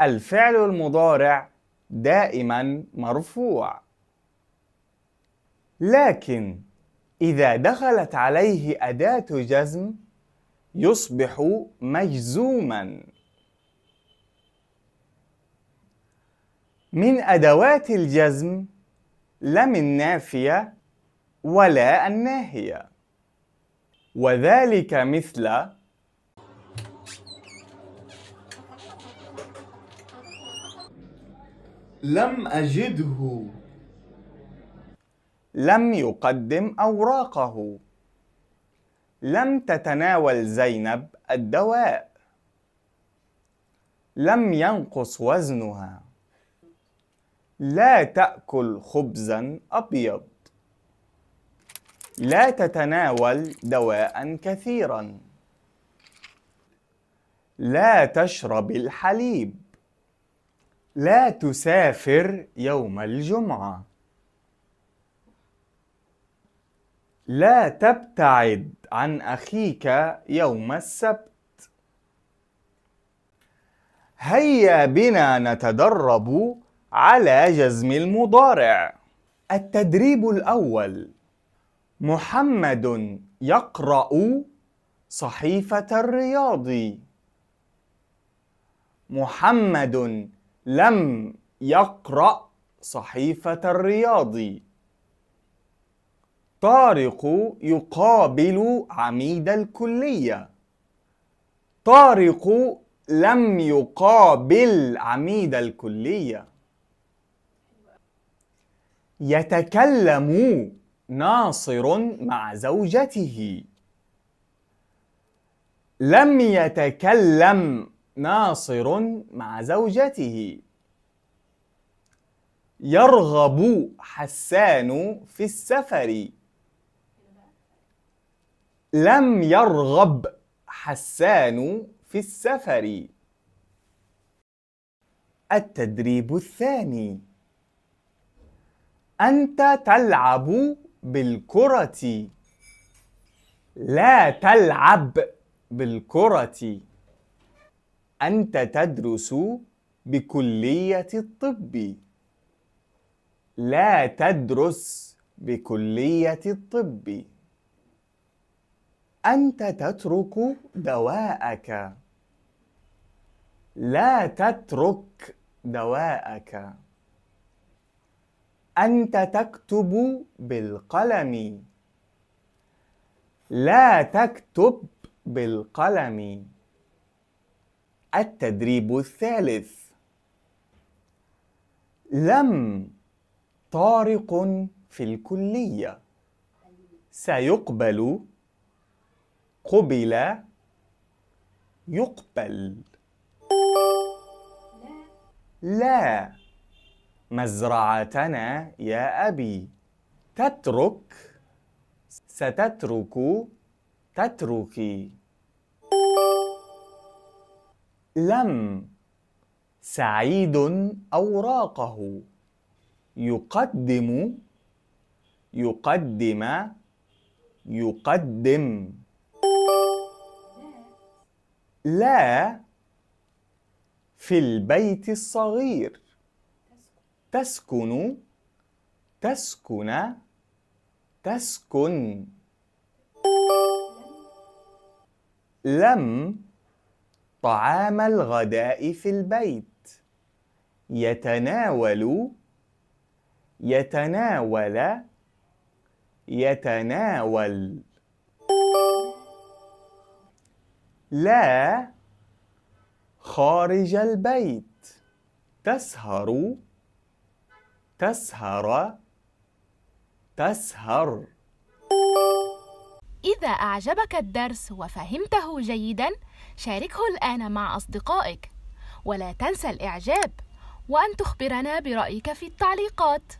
الفعل المضارع دائما مرفوع لكن إذا دخلت عليه أداة جزم يصبح مجزوما من أدوات الجزم لم النافية ولا الناهية وذلك مثل لم أجده لم يقدم أوراقه لم تتناول زينب الدواء لم ينقص وزنها لا تأكل خبزا أبيض لا تتناول دواء كثيرا لا تشرب الحليب لا تسافر يوم الجمعة لا تبتعد عن أخيك يوم السبت هيا بنا نتدرب على جزم المضارع التدريب الأول محمد يقرأ صحيفة الرياض محمد لم يقرأ صحيفة الرياضي طارق يقابل عميد الكلية طارق لم يقابل عميد الكلية يتكلم ناصر مع زوجته لم يتكلم ناصر مع زوجته يرغب حسان في السفر لم يرغب حسان في السفر التدريب الثاني أنت تلعب بالكرة لا تلعب بالكرة أنت تدرس بكلية الطب لا تدرس بكلية الطب أنت تترك دواءك لا تترك دواءك أنت تكتب بالقلم لا تكتب بالقلم التدريب الثالث لم طارق في الكلية سيقبل قبل يقبل لا مزرعتنا يا أبي تترك ستترك تتركي لم سعيد أوراقه يقدم يقدم يقدم لا في البيت الصغير تسكن تسكن تسكن لم طعام الغداء في البيت يتناول يتناول يتناول لا خارج البيت تسهر تسهر تسهر إذا أعجبك الدرس وفهمته جيدا شاركه الآن مع أصدقائك ولا تنسى الإعجاب وأن تخبرنا برأيك في التعليقات